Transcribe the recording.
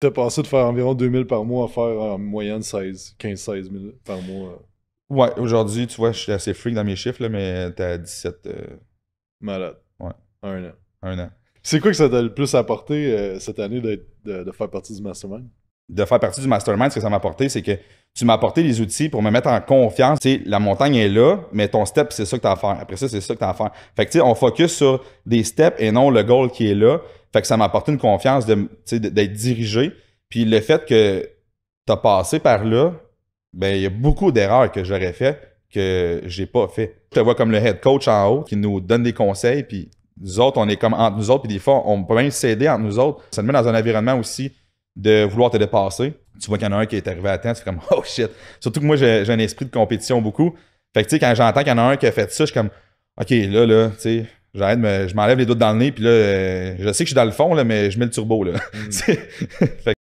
t'as passé de faire environ 2000 par mois à faire en moyenne 16, 15, 16 000 par mois. Ouais, aujourd'hui, tu vois, je suis assez freak dans mes chiffres, là, mais t'as 17. Euh, Malade. Ouais. Un an. Un an. C'est quoi que ça t'a le plus apporté euh, cette année de, faire partie du mastermind? De faire partie du mastermind, ce que ça m'a apporté, c'est que tu m'as apporté les outils pour me mettre en confiance. T'sais, la montagne est là, mais ton step, c'est ça que tu as à faire. Après ça, c'est ça que tu as à faire. Fait que, tu sais, on focus sur des steps et non le goal qui est là. Fait que ça m'a apporté une confiance d'être dirigé. Puis le fait que tu as passé par là, ben il y a beaucoup d'erreurs que j'aurais fait que j'ai pas fait. Je te vois comme le head coach en haut qui nous donne des conseils, puis nous autres, on est comme entre nous autres, puis des fois, on peut même s'aider entre nous autres. Ça nous met dans un environnement aussi de vouloir te dépasser. Tu vois qu'il y en a un qui est arrivé à temps, c'est comme oh shit. Surtout que moi, j'ai un esprit de compétition beaucoup. Fait que tu sais, quand j'entends qu'il y en a un qui a fait ça, je suis comme OK, là, là, tu sais, J'arrête, je m'enlève les doutes dans le nez, puis là, euh, je sais que je suis dans le fond, là, mais je mets le turbo. Là. Mm. fait